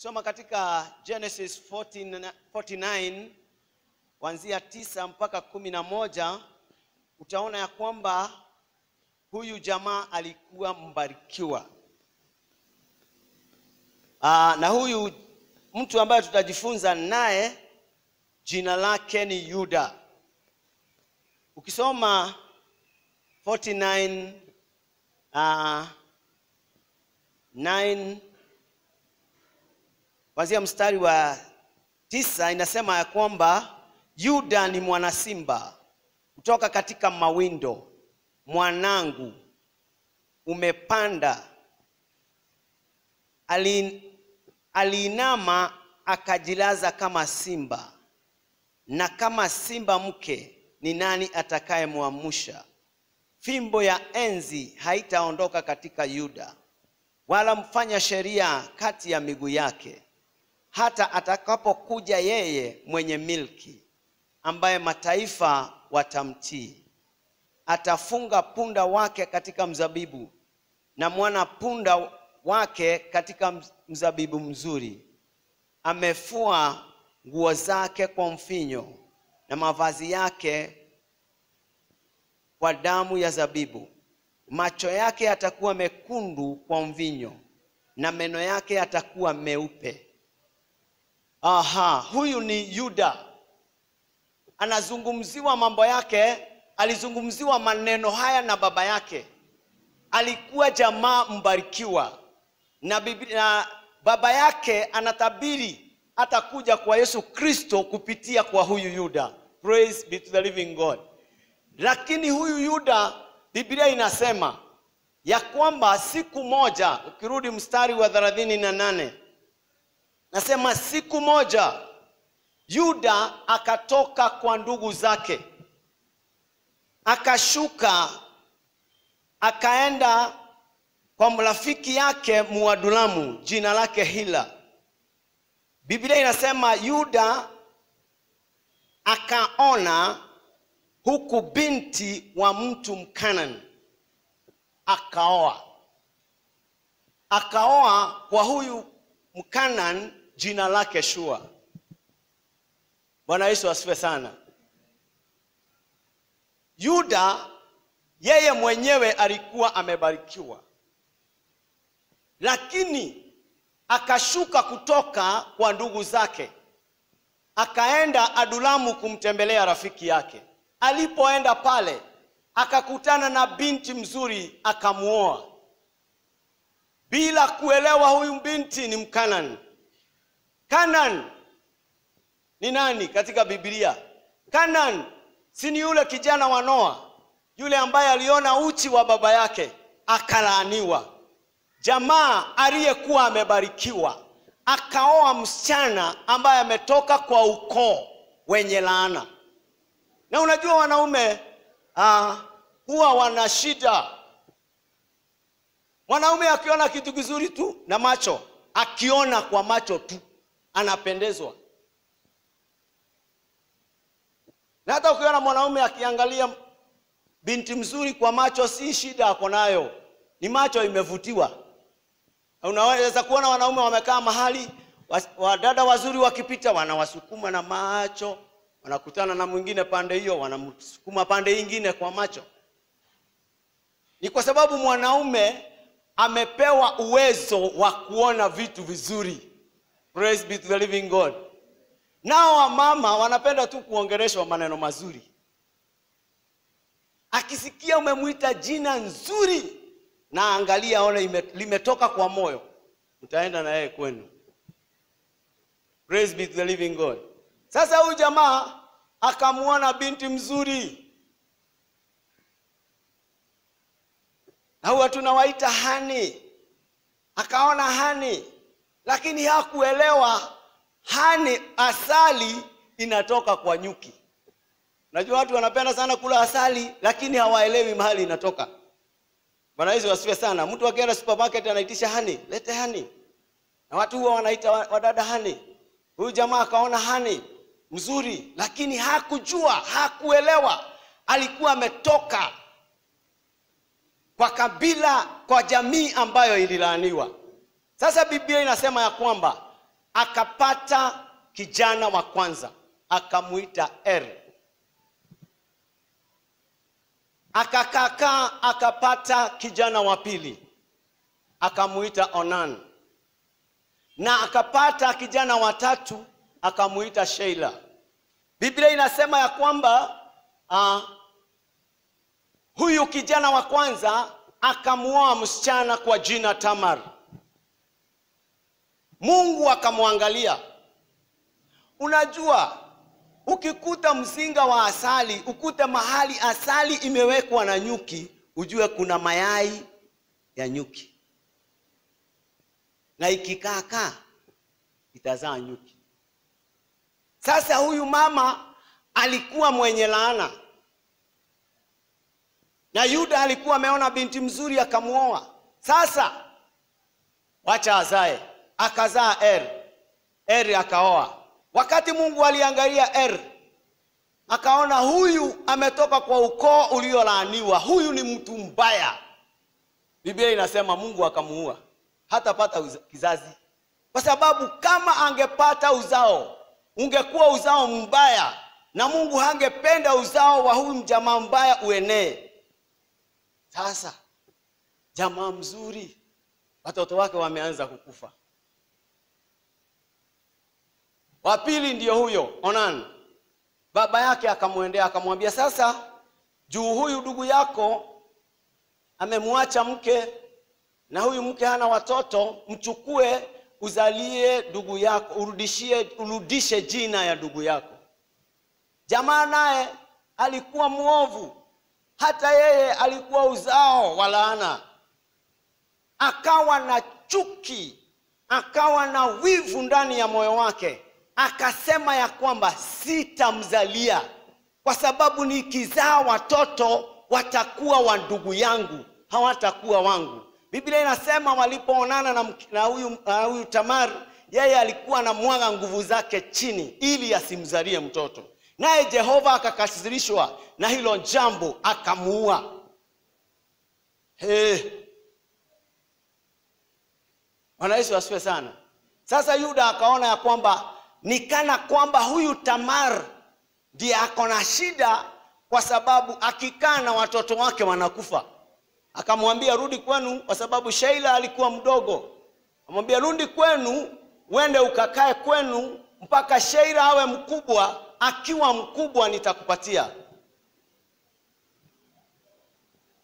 Soma katika Genesis 49, 49 kuanzia tisa mpaka kumi na moja utaona ya kwamba huyu jamaa alikuwa mbarikiwa. Aa, ah, na huyu mtu ambaye tutajifunza naye jina lake ni Yuda. Ukisoma 49 uh, 9 kwanzia mstari wa tisa inasema ya kwamba Yuda ni mwanasimba kutoka katika mawindo, mwanangu umepanda. Aliinama akajilaza kama simba, na kama simba mke, ni nani atakayemwamsha? Fimbo ya enzi haitaondoka katika Yuda, wala mfanya sheria kati ya miguu yake hata atakapokuja yeye mwenye milki ambaye mataifa watamtii. Atafunga punda wake katika mzabibu na mwana punda wake katika mzabibu mzuri. Amefua nguo zake kwa mfinyo na mavazi yake kwa damu ya zabibu. Macho yake yatakuwa mekundu kwa mvinyo na meno yake yatakuwa meupe. Aha, huyu ni Yuda, anazungumziwa mambo yake. Alizungumziwa maneno haya na baba yake, alikuwa jamaa mbarikiwa na, bibi, na baba yake anatabiri atakuja kwa Yesu Kristo kupitia kwa huyu Yuda. Praise be to the living God. Lakini huyu Yuda, Biblia inasema ya kwamba siku moja, ukirudi mstari wa thelathini na nane Nasema siku moja Yuda akatoka kwa ndugu zake, akashuka akaenda kwa mrafiki yake Muadulamu, jina lake Hila. Biblia inasema Yuda akaona huku binti wa mtu mkanan akaoa, akaoa kwa huyu Mkanani jina lake shua. Bwana Yesu asifiwe sana. Yuda yeye mwenyewe alikuwa amebarikiwa, lakini akashuka kutoka kwa ndugu zake akaenda Adulamu kumtembelea rafiki yake. Alipoenda pale akakutana na binti mzuri, akamwoa bila kuelewa huyu binti ni Mkanani Canaan ni nani katika Biblia? Kanan si ni yule kijana wa Noa, yule ambaye aliona uchi wa baba yake akalaaniwa, jamaa aliyekuwa amebarikiwa akaoa msichana ambaye ametoka kwa ukoo wenye laana. Na unajua wanaume uh, huwa wana shida. Mwanaume akiona kitu kizuri tu na macho, akiona kwa macho tu anapendezwa na hata ukiona mwanaume akiangalia binti mzuri kwa macho si shida ako nayo ni macho imevutiwa unaweza kuona wanaume wamekaa mahali wadada wazuri wakipita wanawasukuma na macho wanakutana na mwingine pande hiyo wanamsukuma pande ingine kwa macho ni kwa sababu mwanaume amepewa uwezo wa kuona vitu vizuri Praise be to the living God. Nao wamama wanapenda tu kuongeleshwa maneno mazuri. Akisikia umemwita jina nzuri na angalia one limetoka kwa moyo, mtaenda na yeye kwenu. Praise be to the living God. Sasa huyu jamaa akamwona binti mzuri, na huwa tunawaita hani, akaona hani lakini hakuelewa hani asali inatoka kwa nyuki najua watu wanapenda sana kula asali lakini hawaelewi mahali inatoka bwana hizi wasiwe sana mtu akienda supermarket anaitisha hani lete hani na watu huwa wanaita wadada hani huyu jamaa akaona hani mzuri lakini hakujua hakuelewa alikuwa ametoka kwa kabila kwa jamii ambayo ililaaniwa sasa Biblia inasema ya kwamba akapata kijana wa kwanza akamwita Er. Akakakaa akapata kijana wa pili akamwita Onan, na akapata kijana wa tatu akamwita Sheila. Biblia inasema ya kwamba uh, huyu kijana wa kwanza akamwoa msichana kwa jina Tamar Mungu akamwangalia. Unajua, ukikuta mzinga wa asali, ukute mahali asali imewekwa na nyuki, ujue kuna mayai ya nyuki, na ikikaakaa itazaa nyuki. Sasa huyu mama alikuwa mwenye laana, na Yuda alikuwa ameona binti mzuri akamwoa. Sasa wacha azae akazaa Er. Er akaoa. Wakati Mungu aliangalia Er, akaona huyu ametoka kwa ukoo uliolaaniwa, huyu ni mtu mbaya. Biblia inasema Mungu akamuua, hatapata kizazi, kwa sababu kama angepata uzao ungekuwa uzao mbaya, na Mungu hangependa uzao wa huyu mjamaa mbaya uenee. Sasa jamaa mzuri, watoto wake wameanza kukufa wa pili ndiyo huyo Onan. Baba yake akamwendea akamwambia, sasa juu huyu ndugu yako amemwacha mke na huyu mke hana watoto, mchukue uzalie ndugu yako, urudishie, urudishe jina ya ndugu yako. Jamaa naye alikuwa mwovu, hata yeye alikuwa uzao wa laana, akawa na chuki, akawa na wivu ndani ya moyo wake akasema ya kwamba sitamzalia kwa sababu nikizaa watoto watakuwa wa ndugu yangu hawatakuwa wangu biblia inasema walipoonana na, na huyu na huyu tamar yeye alikuwa anamwaga nguvu zake chini ili asimzalie mtoto naye jehova akakasirishwa na hilo jambo akamuua hey. wanaishi wasiwe sana sasa yuda akaona ya kwamba ni kana kwamba huyu Tamar ndiye ako na shida, kwa sababu akikaa na watoto wake wanakufa. Akamwambia rudi kwenu, kwa sababu Sheila alikuwa mdogo. Amwambia rudi kwenu, uende ukakae kwenu mpaka Sheila awe mkubwa. Akiwa mkubwa nitakupatia.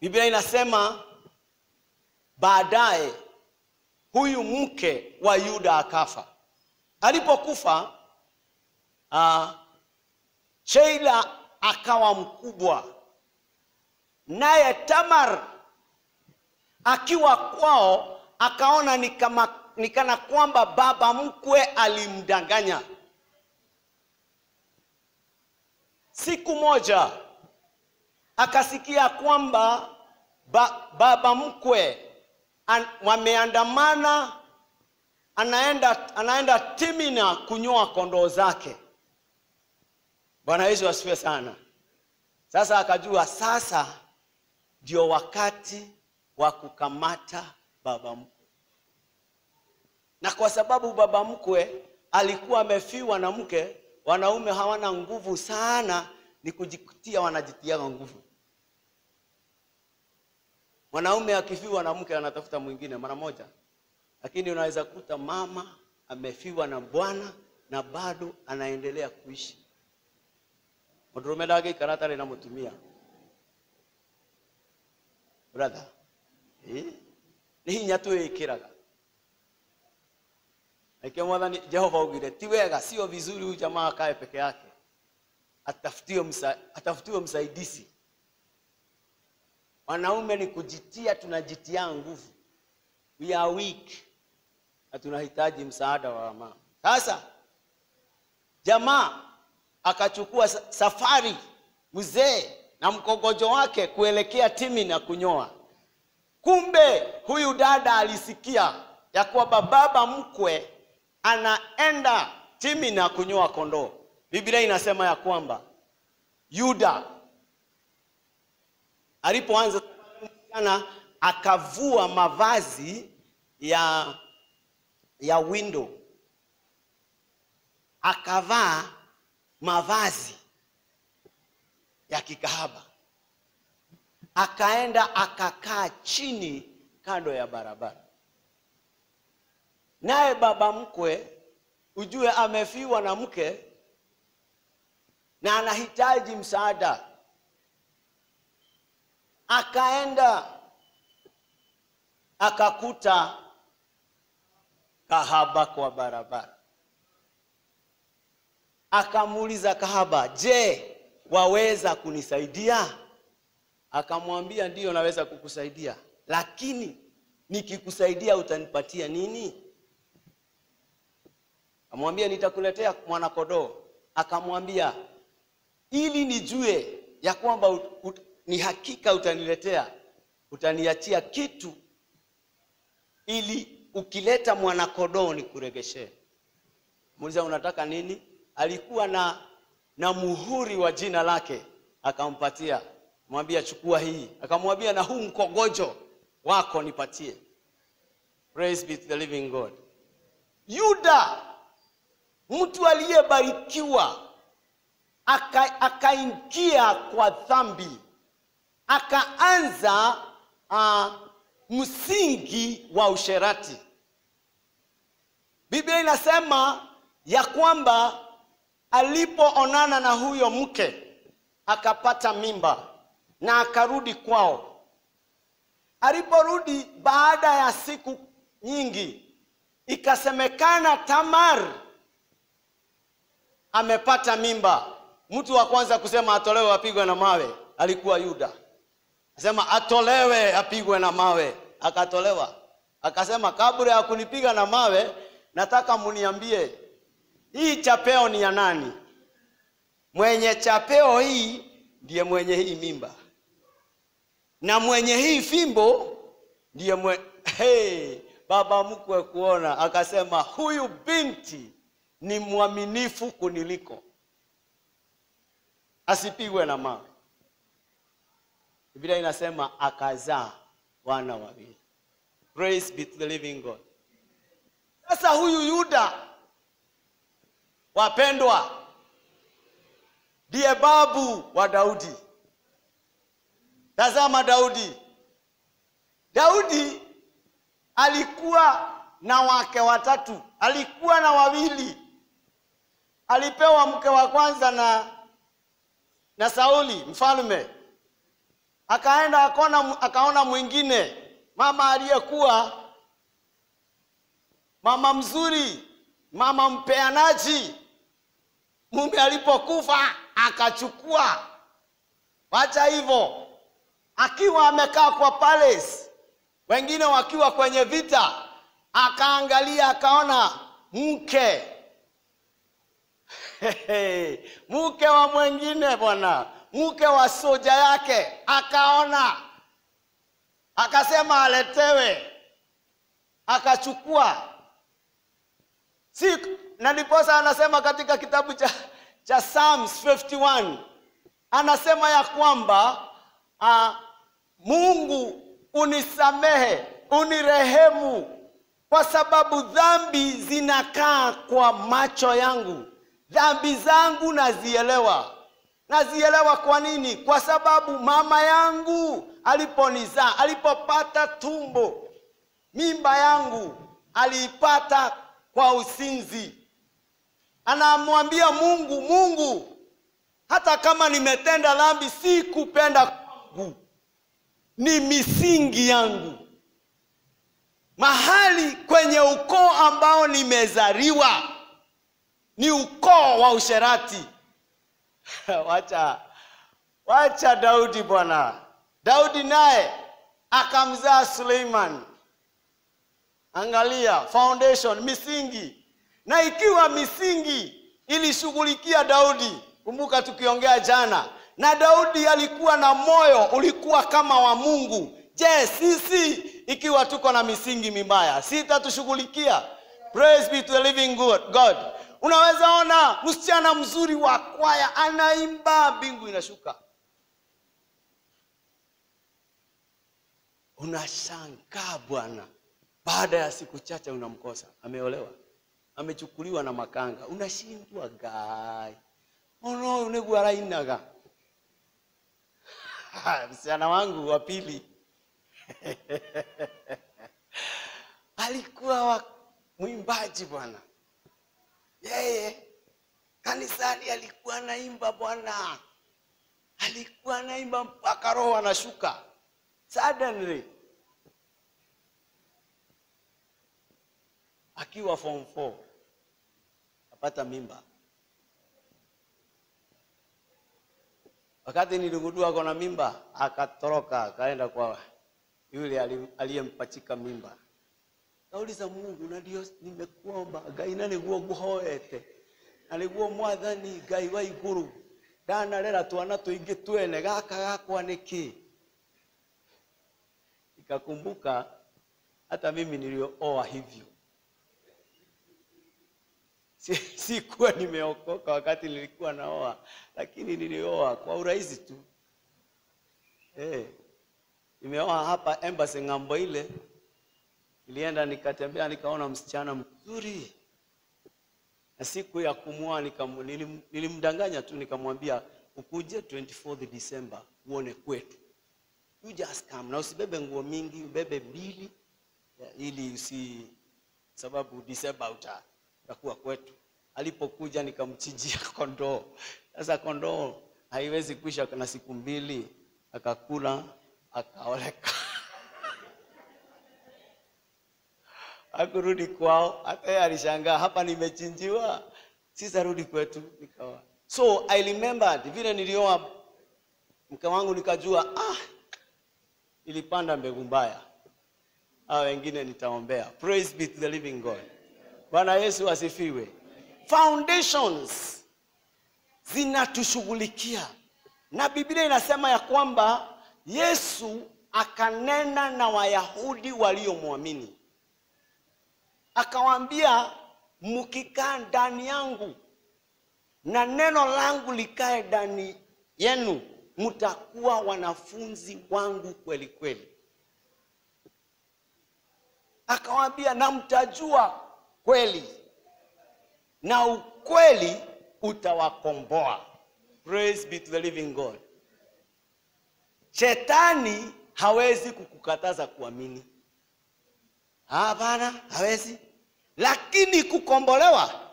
Biblia inasema baadaye huyu mke wa Yuda akafa alipokufa uh, Sheila akawa mkubwa, naye Tamar akiwa kwao akaona ni kama ni kana kwamba baba mkwe alimdanganya. Siku moja akasikia kwamba ba, baba mkwe an, wameandamana anaenda anaenda timina kunyoa kondoo zake bwana yesu asifiwe sana sasa akajua sasa ndio wakati wa kukamata baba mkwe na kwa sababu baba mkwe alikuwa amefiwa na mke wanaume hawana nguvu sana ni kujikutia wanajitiaga nguvu mwanaume akifiwa na mke anatafuta mwingine mara moja lakini unaweza kuta mama amefiwa na bwana na bado anaendelea kuishi. Mũndũrũme ndangĩikara atarĩ na mũtumia brother eh? nĩ hinya twĩĩkĩraga Aikio mwathani Jehova ugire ti wega, sio vizuri huyu jamaa akae peke yake, atafutiwe msa, atafutiwe msaidizi. Wanaume ni kujitia, tunajitia nguvu, we are weak na tunahitaji msaada wa mama. Sasa jamaa akachukua safari mzee na mkogojo wake kuelekea timi na kunyoa. Kumbe huyu dada alisikia ya kwamba baba mkwe anaenda timi na kunyoa kondoo. Biblia inasema ya kwamba Yuda alipoanza akavua mavazi ya ya window akavaa mavazi ya kikahaba akaenda akakaa chini kando ya barabara naye baba mkwe ujue amefiwa na mke na anahitaji msaada akaenda akakuta kahaba kwa barabara, akamuuliza kahaba, je, waweza kunisaidia? Akamwambia, ndiyo, naweza kukusaidia, lakini nikikusaidia utanipatia nini? Akamwambia, nitakuletea mwanakondoo. Akamwambia, ili nijue ya kwamba ut, ut, ni hakika utaniletea, utaniachia kitu ili ukileta ni nikuregeshee. Muuliza, unataka nini? Alikuwa na na muhuri wa jina lake, akampatia, mwambia chukua hii, akamwambia na huu mkogojo wako nipatie. Praise be to the living God. Yuda, mtu aliyebarikiwa akaingia aka kwa dhambi akaanza uh, msingi wa usherati. Biblia inasema ya kwamba alipoonana na huyo mke akapata mimba na akarudi kwao. Aliporudi baada ya siku nyingi, ikasemekana Tamar amepata mimba. Mtu wa kwanza kusema atolewe apigwe na mawe alikuwa Yuda, asema atolewe apigwe na mawe, akatolewa. Akasema kabla ya kunipiga na mawe nataka muniambie hii chapeo ni ya nani? Mwenye chapeo hii ndiye mwenye hii mimba, na mwenye hii fimbo ndiye mwe... hey, baba mkwe kuona akasema, huyu binti ni mwaminifu kuniliko, asipigwe na mawe. Biblia inasema akazaa wana wawili. Praise be to the living God. Sasa huyu Yuda, wapendwa, ndiye babu wa Daudi. Tazama Daudi. Daudi alikuwa na wake watatu, alikuwa na wawili. Alipewa mke wa kwanza na na Sauli mfalme, akaenda akaona, akaona mwingine mama aliyekuwa mama mzuri, mama mpeanaji. Mume alipokufa akachukua. Wacha hivyo, akiwa amekaa kwa palace, wengine wakiwa kwenye vita, akaangalia akaona mke mke wa mwengine bwana, mke wa soja yake, akaona akasema aletewe, akachukua si na ndiposa anasema katika kitabu cha, cha Psalms 51 anasema ya kwamba a, ah, Mungu unisamehe, unirehemu kwa sababu dhambi zinakaa kwa macho yangu, dhambi zangu nazielewa. Nazielewa kwa nini? Kwa sababu mama yangu aliponizaa, alipopata tumbo, mimba yangu aliipata kwa usinzi. Anamwambia Mungu, Mungu, hata kama nimetenda dhambi, si kupenda kwangu, ni misingi yangu, mahali kwenye ukoo ambao nimezaliwa ni ukoo wa usherati. wacha wacha Daudi bwana. Daudi naye akamzaa Suleiman angalia foundation misingi na ikiwa misingi ilishughulikia daudi kumbuka tukiongea jana na daudi alikuwa na moyo ulikuwa kama wa mungu je sisi ikiwa tuko na misingi mibaya sitatushughulikia praise be to the living god unaweza ona msichana mzuri wa kwaya anaimba mbingu inashuka unashangaa bwana baada ya siku chache unamkosa, ameolewa, amechukuliwa na makanga, unashindwa gai ono uneguarainaga msichana wangu wa pili alikuwa wa mwimbaji bwana, yeye kanisani alikuwa naimba bwana, alikuwa naimba mpaka roho anashuka suddenly akiwa form 4 kapata mimba. Wakati niligundua kona mimba, akatoroka akaenda kwa yule aliyempachika mimba. Kauliza Mungu, Dios, nimekuomba ngai na niguo guhoete na niguo mwathani ngai wa iguru ndanarera twana tuingi twene gaka gakwa niki ikakumbuka hata mimi nilio oa hivyo sikuwa nimeokoka wakati nilikuwa naoa, lakini nilioa kwa urahisi tu eh. Nimeoa hapa embassy ng'ambo ile, nilienda nikatembea, nikaona msichana mzuri, na siku ya kumwoa nilimdanganya tu, nikamwambia ukuje 24 December uone kwetu, you just come, na usibebe nguo mingi, ubebe mbili eh, ili usi sababu December uta takuwa kwetu. Alipokuja nikamchinjia kondoo. Sasa kondoo haiwezi kuisha na siku mbili, akakula akaoleka akurudi kwao, hata alishangaa, hapa nimechinjiwa, sitarudi kwetu. Nikawa so I remembered vile nilioa mke wangu, nikajua ah, ilipanda mbegu mbaya. Hawa wengine nitaombea. Praise be to the living God. Bwana Yesu asifiwe. Foundations zinatushughulikia, na Biblia inasema ya kwamba Yesu akanena na Wayahudi waliomwamini, akawaambia mkikaa ndani yangu na neno langu likae ndani yenu, mtakuwa wanafunzi wangu kweli kweli. Akawaambia na mtajua kweli na ukweli utawakomboa praise be to the living god shetani hawezi kukukataza kuamini hapana hawezi lakini kukombolewa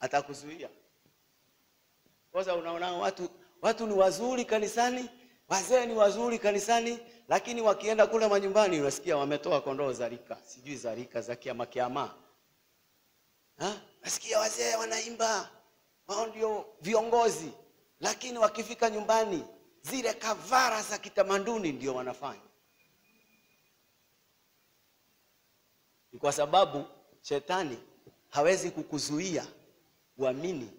atakuzuia kwanza unaona watu watu ni wazuri kanisani wazee ni wazuri kanisani lakini wakienda kule manyumbani unasikia wametoa kondoo za rika, sijui za rika za kiama kiama. Ha? Nasikia wazee wanaimba, wao ndio viongozi, lakini wakifika nyumbani zile kavara za kitamaduni ndio wanafanya. Ni kwa sababu shetani hawezi kukuzuia uamini,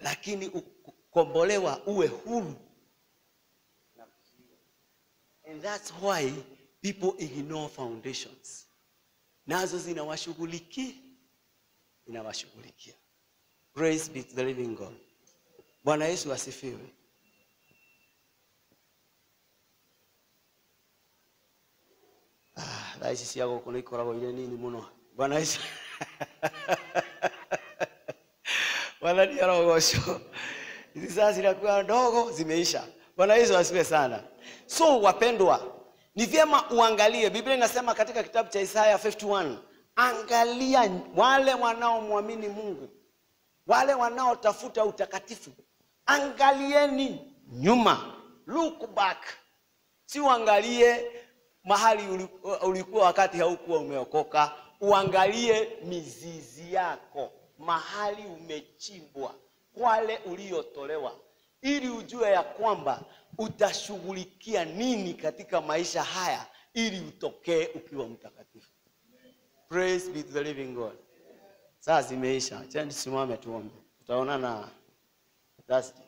lakini ukombolewa uwe huru And that's why people ignore foundations. Nazo zinawashughulikia, inawashughulikia. Praise be to the living God. Bwana Yesu asifiwe. Ah, thaa ici cia gå kå nä ikoragwo irä nini må no bwana ici mwathani arogocwo izi saa zinakuwa ndogo zimeisha Bwana Yesu asifiwe sana. So wapendwa, ni vyema uangalie. Biblia inasema katika kitabu cha Isaya 51, angalia wale wanaomwamini Mungu, wale wanaotafuta utakatifu, angalieni nyuma, look back, si uangalie mahali ulikuwa wakati haukuwa umeokoka. Uangalie mizizi yako, mahali umechimbwa, kwale uliotolewa ili ujue ya kwamba utashughulikia nini katika maisha haya ili utokee ukiwa mtakatifu. Praise be to the living God. Saa zimeisha, acha nisimame tuombe, tutaonana Thursday.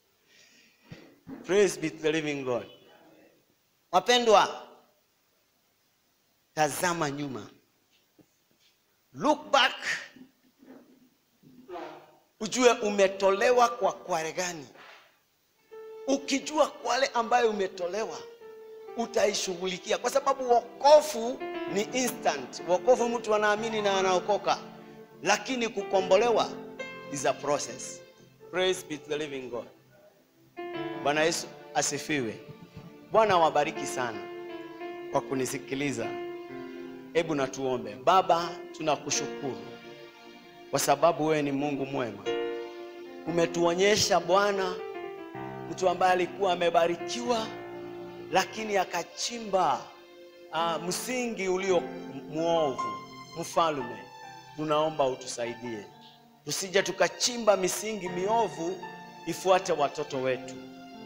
Praise be to the living God. Wapendwa, tazama nyuma, look back ujue umetolewa kwa kware gani. Ukijua kwale ambayo umetolewa utaishughulikia, kwa sababu wokofu ni instant. Wokofu mtu anaamini na anaokoka, lakini kukombolewa is a process. Praise be to the living God. Bwana Yesu asifiwe. Bwana wabariki sana kwa kunisikiliza. Hebu na tuombe. Baba, tunakushukuru kwa sababu wewe ni Mungu mwema. Umetuonyesha Bwana mtu ambaye alikuwa amebarikiwa lakini akachimba uh, msingi ulio mwovu. Mfalme, tunaomba utusaidie tusije tukachimba misingi miovu ifuate watoto wetu.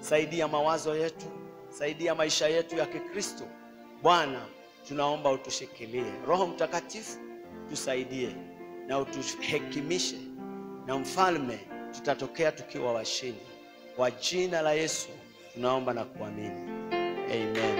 Saidia mawazo yetu, saidia maisha yetu ya Kikristo. Bwana, tunaomba utushikilie. Roho Mtakatifu, tusaidie na utuhekimishe, na mfalme, tutatokea tukiwa washindi. Kwa jina la Yesu tunaomba na kuamini, amen.